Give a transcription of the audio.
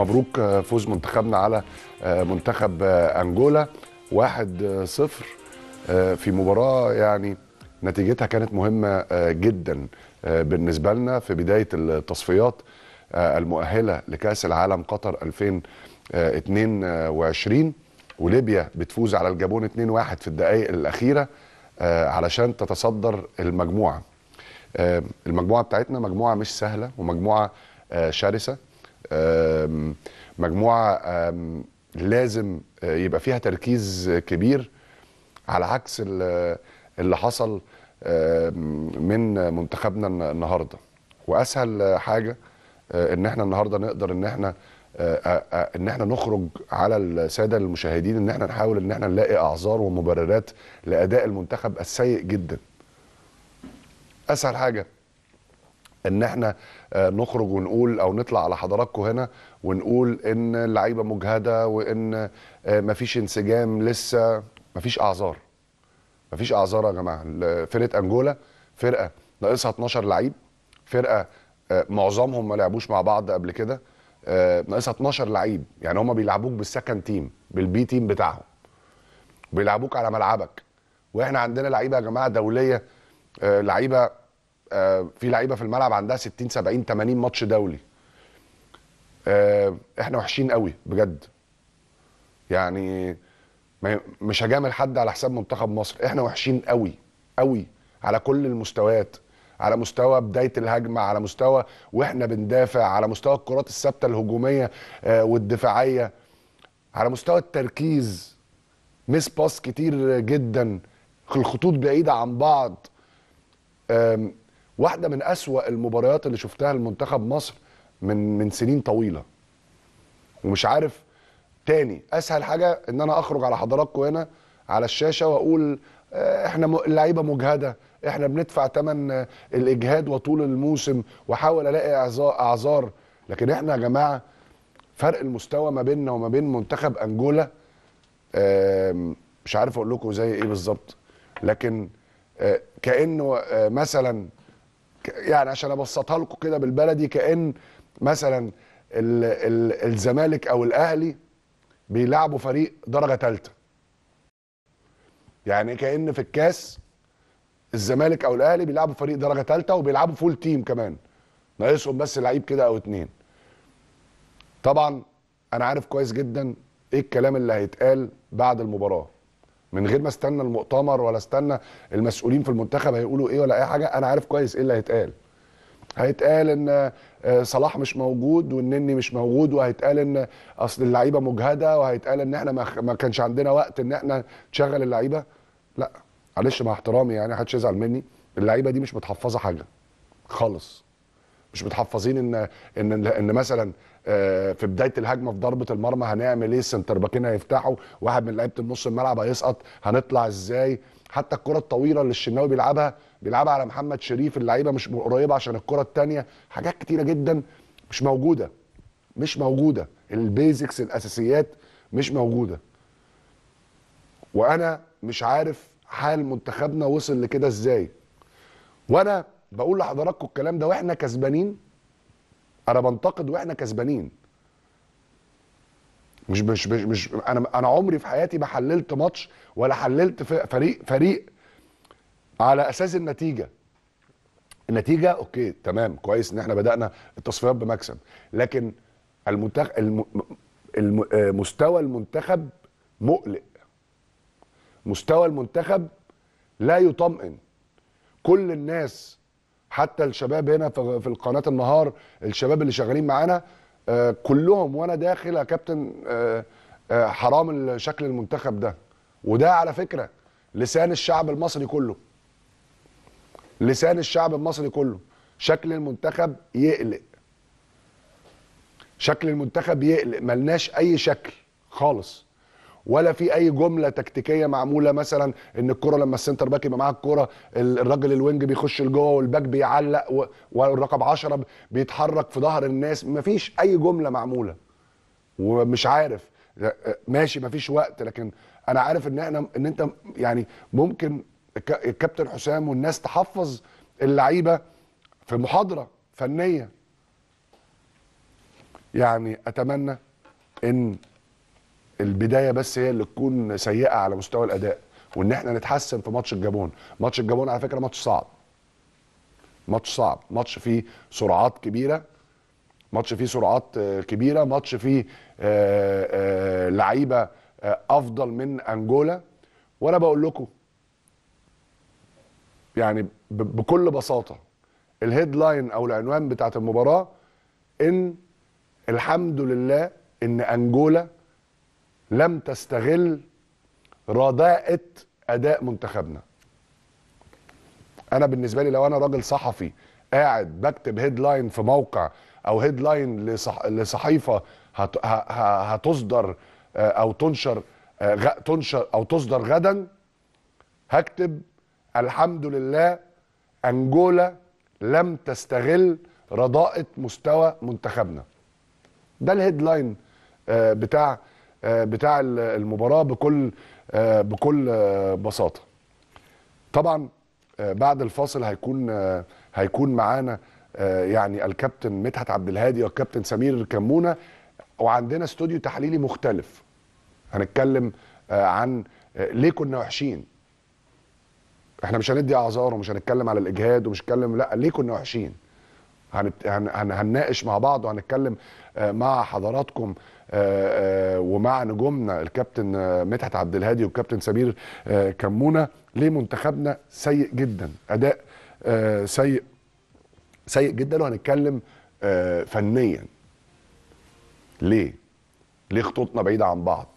مبروك آه، فوز منتخبنا على آه، منتخب آه، انجولا 1-0 في مباراه يعني نتيجتها كانت مهمه جدا بالنسبه لنا في بدايه التصفيات المؤهله لكاس العالم قطر 2022 وليبيا بتفوز على الجابون 2-1 في الدقائق الاخيره علشان تتصدر المجموعه المجموعه بتاعتنا مجموعه مش سهله ومجموعه شرسه مجموعه لازم آه، يبقى فيها تركيز كبير على عكس اللي حصل من منتخبنا النهارده واسهل حاجه آه، ان احنا النهارده نقدر ان احنا آه، ان احنا نخرج على الساده المشاهدين ان احنا نحاول ان احنا نلاقي اعذار ومبررات لاداء المنتخب السيء جدا اسهل حاجه ان احنا آه، نخرج ونقول او نطلع على حضراتكم هنا ونقول ان اللعيبه مجهده وان آه، مفيش انسجام لسه مفيش اعذار مفيش اعذار يا جماعه فرقه انجولا فرقه ناقصها 12 لعيب فرقه آه، معظمهم ما لعبوش مع بعض قبل كده ناقصها 12 لعيب يعني هم بيلعبوك بالسكند تيم بالبي تيم بتاعهم بيلعبوك على ملعبك واحنا عندنا لعيبه يا جماعه دوليه لعيبه آه، في لعيبه في الملعب عندها 60 70 80 ماتش دولي آه، احنا وحشين قوي بجد يعني مش هجامل حد على حساب منتخب مصر احنا وحشين قوي قوي على كل المستويات على مستوى بدايه الهجمه على مستوى واحنا بندافع على مستوى الكرات الثابته الهجوميه آه، والدفاعيه على مستوى التركيز مس باس كتير جدا الخطوط بعيده عن بعض واحده من أسوأ المباريات اللي شفتها لمنتخب مصر من من سنين طويله ومش عارف تاني اسهل حاجه ان انا اخرج على حضراتكم هنا على الشاشه واقول آه، احنا اللعيبه مجهده احنا بندفع ثمن الاجهاد وطول الموسم واحاول الاقي اعذار لكن احنا يا جماعه فرق المستوى ما بيننا وما بين منتخب انجولا مش عارف اقول لكم زي ايه بالظبط لكن آه، كانه آه، مثلا يعني عشان ابسطها لكم كده بالبلدي كان مثلا الزمالك او الاهلي بيلعبوا فريق درجه ثالثه يعني كان في الكاس الزمالك او الاهلي بيلعبوا فريق درجه ثالثه وبيلعبوا فول تيم كمان ناقصهم بس لعيب كده او اتنين طبعا انا عارف كويس جدا ايه الكلام اللي هيتقال بعد المباراه من غير ما استنى المؤتمر ولا استنى المسؤولين في المنتخب هيقولوا ايه ولا اي حاجه انا عارف كويس ايه اللي هيتقال هيتقال ان آه، صلاح مش موجود والنني مش موجود وهيتقال ان اصل اللعيبه مجهده وهيتقال ان احنا ما كانش عندنا وقت ان احنا نشغل اللعيبه لا معلش مع احترامي يعني حدش يزعل مني اللعيبه دي مش متحفظه حاجه خالص مش متحفظين ان ان ان مثلا آه، في بدايه الهجمه في ضربه المرمى هنعمل ايه السنتر باكين هيفتحوا واحد من لعيبه النص الملعب هيسقط هنطلع ازاي حتى الكره الطويله اللي الشناوي بيلعبها بيلعبها على محمد شريف اللعيبه مش قريبه عشان الكره الثانيه حاجات كتيره جدا مش موجوده مش موجوده البيزكس الاساسيات مش موجوده وانا مش عارف حال منتخبنا وصل لكده ازاي وانا بقول لحضراتكم الكلام ده واحنا كسبانين انا بنتقد واحنا كسبانين مش مش مش, مش انا انا عمري في حياتي ما حللت ماتش ولا حللت فريق فريق على اساس النتيجه النتيجه اوكي تمام كويس ان احنا بدانا التصفيات بمكسب لكن المنتخب الم... الم... مستوى المنتخب مقلق مستوى المنتخب لا يطمئن كل الناس حتى الشباب هنا في القناه النهار الشباب اللي شغالين معانا آه، كلهم وانا داخل يا كابتن آه، آه، حرام شكل المنتخب ده وده على فكره لسان الشعب المصري كله لسان الشعب المصري كله شكل المنتخب يقلق شكل المنتخب يقلق ملناش اي شكل خالص ولا في اي جمله تكتيكيه معموله مثلا ان الكره لما السنتر باك يبقى معاها الكره الراجل الوينج بيخش لجوه والباك بيعلق والرقم 10 بيتحرك في ظهر الناس مفيش اي جمله معموله ومش عارف ماشي مفيش وقت لكن انا عارف ان احنا ان انت يعني ممكن الكابتن حسام والناس تحفظ اللعيبه في محاضره فنيه يعني اتمنى ان البدايه بس هي اللي تكون سيئه على مستوى الاداء وان احنا نتحسن في ماتش الجابون ماتش الجابون على فكره ماتش صعب ماتش صعب ماتش فيه سرعات كبيره ماتش فيه سرعات آه، كبيره ماتش فيه آه، آه، لعيبه افضل من انجولا وانا بقول لكم يعني بكل بساطه الهيد لاين او العنوان بتاعت المباراه ان الحمد لله ان انجولا لم تستغل رداءة اداء منتخبنا انا بالنسبه لي لو انا راجل صحفي قاعد بكتب هيدلاين في موقع او هيدلاين لصح... لصحيفه هت... ه... هتصدر آه، او تنشر آه، تنشر او تصدر غدا هكتب الحمد لله انجولا لم تستغل رداءة مستوى منتخبنا ده الهيدلاين آه، بتاع آه، بتاع المباراه بكل آه، بكل آه، بساطه طبعا بعد الفاصل هيكون هيكون معانا يعني الكابتن مدحت عبد الهادي والكابتن سمير كمونه وعندنا استوديو تحليلي مختلف هنتكلم عن ليه كنا وحشين احنا مش هندي اعذار ومش هنتكلم على الاجهاد ومش هنتكلم لا ليه كنا وحشين هنبت... هن... هنناقش مع بعض وهنتكلم آه، مع حضراتكم آه، آه، ومع نجومنا الكابتن مدحت عبد الهادي والكابتن سمير كمونه ليه منتخبنا سيء جدا اداء سيء سيء جدا وهنتكلم فنيا ليه ليه خطوطنا بعيده عن بعض